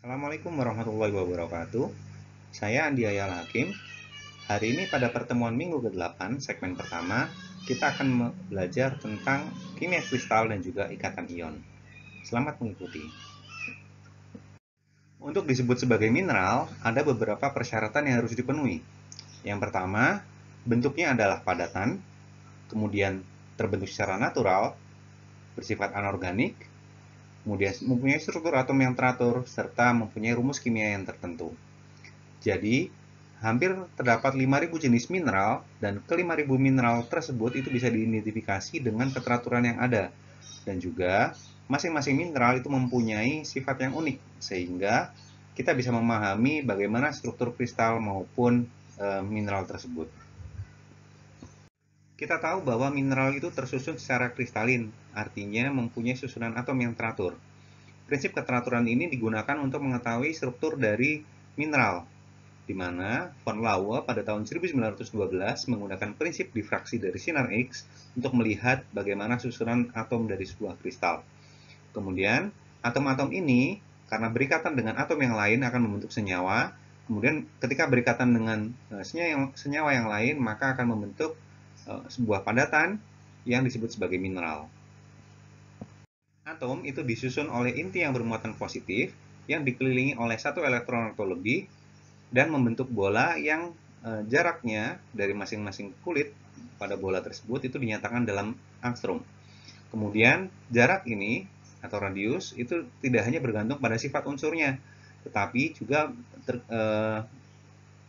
Assalamualaikum warahmatullahi wabarakatuh. Saya Andi Ayal Hakim. Hari ini pada pertemuan minggu ke-8, segmen pertama, kita akan belajar tentang kimia kristal dan juga ikatan ion. Selamat mengikuti. Untuk disebut sebagai mineral, ada beberapa persyaratan yang harus dipenuhi. Yang pertama, bentuknya adalah padatan, kemudian terbentuk secara natural, bersifat anorganik, kemudian mempunyai struktur atom yang teratur, serta mempunyai rumus kimia yang tertentu. Jadi, hampir terdapat 5.000 jenis mineral, dan ke 5.000 mineral tersebut itu bisa diidentifikasi dengan keteraturan yang ada. Dan juga, masing-masing mineral itu mempunyai sifat yang unik, sehingga kita bisa memahami bagaimana struktur kristal maupun e, mineral tersebut. Kita tahu bahwa mineral itu tersusun secara kristalin, artinya mempunyai susunan atom yang teratur. Prinsip keteraturan ini digunakan untuk mengetahui struktur dari mineral, di mana von Laue pada tahun 1912 menggunakan prinsip difraksi dari sinar X untuk melihat bagaimana susunan atom dari sebuah kristal. Kemudian, atom-atom ini karena berikatan dengan atom yang lain akan membentuk senyawa, kemudian ketika berikatan dengan eh, senyawa yang lain maka akan membentuk Eh, sebuah padatan yang disebut sebagai mineral. Atom itu disusun oleh inti yang bermuatan positif yang dikelilingi oleh satu elektron atau lebih dan membentuk bola yang eh, jaraknya dari masing-masing kulit pada bola tersebut itu dinyatakan dalam angstrom. Kemudian jarak ini atau radius itu tidak hanya bergantung pada sifat unsurnya, tetapi juga ter, eh,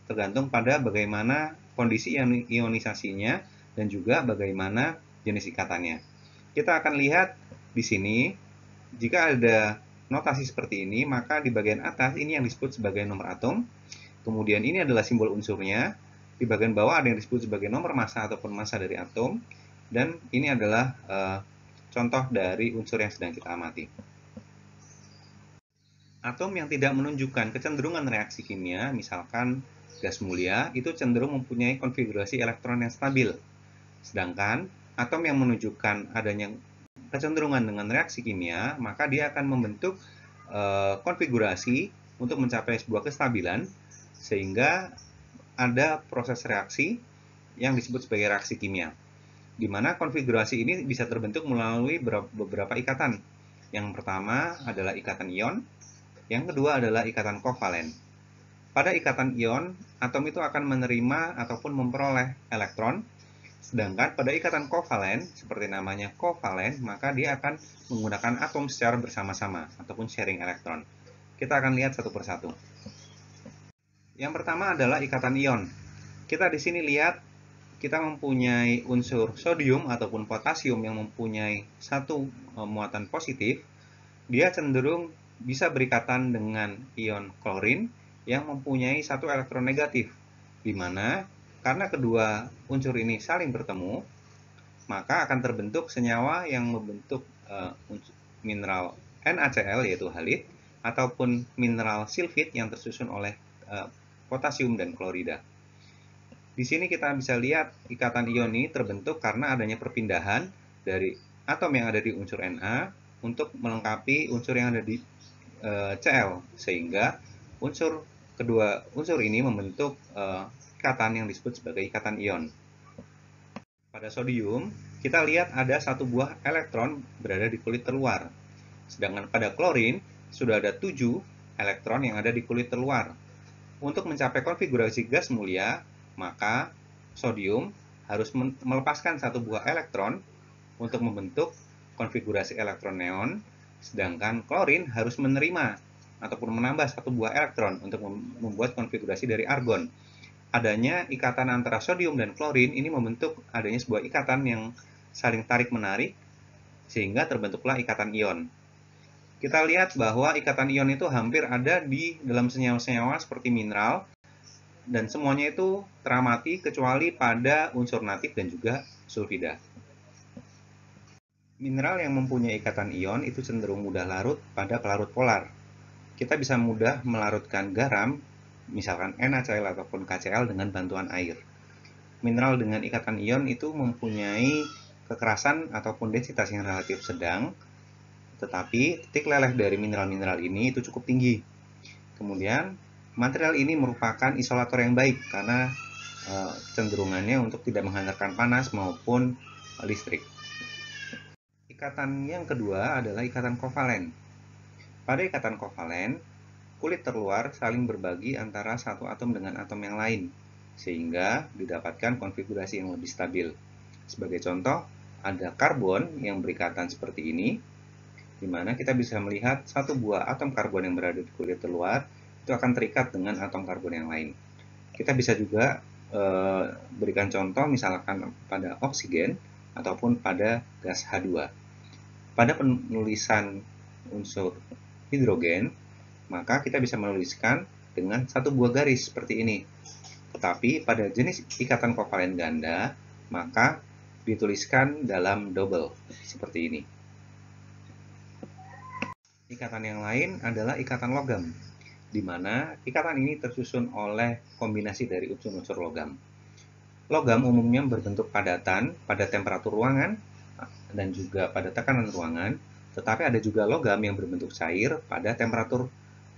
tergantung pada bagaimana kondisi ionisasinya dan juga bagaimana jenis ikatannya. Kita akan lihat di sini, jika ada notasi seperti ini, maka di bagian atas ini yang disebut sebagai nomor atom, kemudian ini adalah simbol unsurnya, di bagian bawah ada yang disebut sebagai nomor massa ataupun massa dari atom, dan ini adalah e, contoh dari unsur yang sedang kita amati. Atom yang tidak menunjukkan kecenderungan reaksi kimia, misalkan gas mulia, itu cenderung mempunyai konfigurasi elektron yang stabil, Sedangkan atom yang menunjukkan adanya kecenderungan dengan reaksi kimia, maka dia akan membentuk e, konfigurasi untuk mencapai sebuah kestabilan sehingga ada proses reaksi yang disebut sebagai reaksi kimia. Di mana konfigurasi ini bisa terbentuk melalui beberapa ikatan. Yang pertama adalah ikatan ion, yang kedua adalah ikatan kovalen. Pada ikatan ion, atom itu akan menerima ataupun memperoleh elektron Sedangkan pada ikatan kovalen, seperti namanya kovalen, maka dia akan menggunakan atom secara bersama-sama, ataupun sharing elektron. Kita akan lihat satu persatu. Yang pertama adalah ikatan ion. Kita di sini lihat kita mempunyai unsur sodium ataupun potasium yang mempunyai satu e, muatan positif, dia cenderung bisa berikatan dengan ion klorin yang mempunyai satu elektron negatif, di mana karena kedua unsur ini saling bertemu, maka akan terbentuk senyawa yang membentuk eh, mineral NaCl yaitu halit ataupun mineral silfit yang tersusun oleh eh, potasium dan klorida. Di sini kita bisa lihat ikatan ion ini terbentuk karena adanya perpindahan dari atom yang ada di unsur Na untuk melengkapi unsur yang ada di uh, eh, Cl sehingga unsur kedua unsur ini membentuk uh, ikatan yang disebut sebagai ikatan ion. Pada sodium, kita lihat ada satu buah elektron berada di kulit terluar. Sedangkan pada klorin, sudah ada tujuh elektron yang ada di kulit terluar. Untuk mencapai konfigurasi gas mulia, maka sodium harus melepaskan satu buah elektron untuk membentuk konfigurasi elektron neon, sedangkan klorin harus menerima ataupun menambah satu buah elektron untuk membuat konfigurasi dari argon adanya ikatan antara sodium dan klorin ini membentuk adanya sebuah ikatan yang saling tarik-menarik sehingga terbentuklah ikatan ion. Kita lihat bahwa ikatan ion itu hampir ada di dalam senyawa-senyawa seperti mineral dan semuanya itu teramati kecuali pada unsur natif dan juga sulfida. Mineral yang mempunyai ikatan ion itu cenderung mudah larut pada pelarut polar. Kita bisa mudah melarutkan garam misalkan NaCl ataupun KCl dengan bantuan air. Mineral dengan ikatan ion itu mempunyai kekerasan ataupun densitas yang relatif sedang, tetapi titik leleh dari mineral-mineral ini itu cukup tinggi. Kemudian, material ini merupakan isolator yang baik karena e, eh, cenderungannya untuk tidak menghantarkan panas maupun eh, listrik. Ikatan yang kedua adalah ikatan kovalen. Pada ikatan kovalen, kulit terluar saling berbagi antara satu atom dengan atom yang lain, sehingga didapatkan konfigurasi yang lebih stabil. Sebagai contoh, ada karbon yang berikatan seperti ini, di mana kita bisa melihat satu buah atom karbon yang berada di kulit terluar itu akan terikat dengan atom karbon yang lain. Kita bisa juga e, berikan contoh misalkan pada oksigen ataupun pada gas H2. Pada penulisan unsur hidrogen, maka kita bisa menuliskan dengan satu buah garis seperti ini. Tetapi pada jenis ikatan kovalen ganda, maka dituliskan dalam double seperti ini. Ikatan yang lain adalah ikatan logam, di mana ikatan ini tersusun oleh kombinasi dari unsur-unsur logam. Logam umumnya berbentuk padatan pada temperatur ruangan dan juga pada tekanan ruangan, tetapi ada juga logam yang berbentuk cair pada temperatur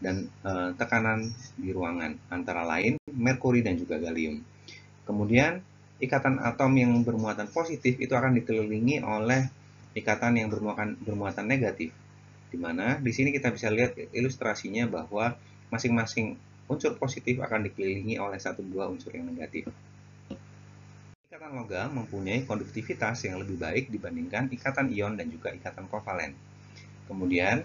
dan e, tekanan di ruangan, antara lain merkuri dan juga galium. Kemudian, ikatan atom yang bermuatan positif itu akan dikelilingi oleh ikatan yang bermuatan, bermuatan negatif. Di mana di sini kita bisa lihat ilustrasinya bahwa masing-masing unsur positif akan dikelilingi oleh satu dua unsur yang negatif. Ikatan logam mempunyai konduktivitas yang lebih baik dibandingkan ikatan ion dan juga ikatan kovalen. Kemudian,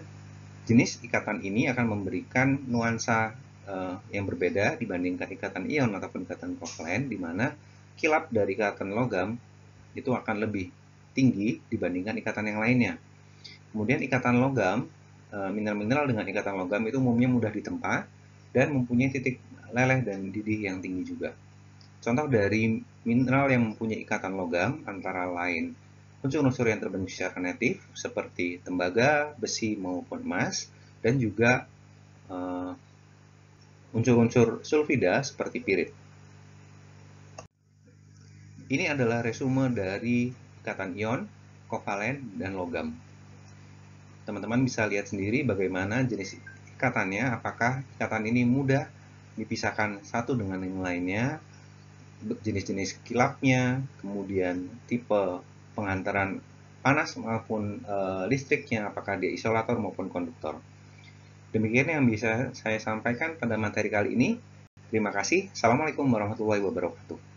Jenis ikatan ini akan memberikan nuansa uh, yang berbeda dibandingkan ikatan ion ataupun ikatan koklen di mana kilap dari ikatan logam itu akan lebih tinggi dibandingkan ikatan yang lainnya. Kemudian ikatan logam, eh, mineral-mineral dengan ikatan logam itu umumnya mudah ditempa dan mempunyai titik leleh dan didih yang tinggi juga. Contoh dari mineral yang mempunyai ikatan logam antara lain unsur-unsur yang terbentuk secara natif seperti tembaga, besi maupun emas dan juga eh, unsur-unsur uh, sulfida seperti pirit. Ini adalah resume dari ikatan ion, kovalen, dan logam. Teman-teman bisa lihat sendiri bagaimana jenis ikatannya, apakah ikatan ini mudah dipisahkan satu dengan yang lainnya, jenis-jenis kilapnya, kemudian tipe pengantaran panas maupun e, listriknya, apakah dia isolator maupun konduktor. Demikian yang bisa saya sampaikan pada materi kali ini. Terima kasih. Assalamualaikum warahmatullahi wabarakatuh.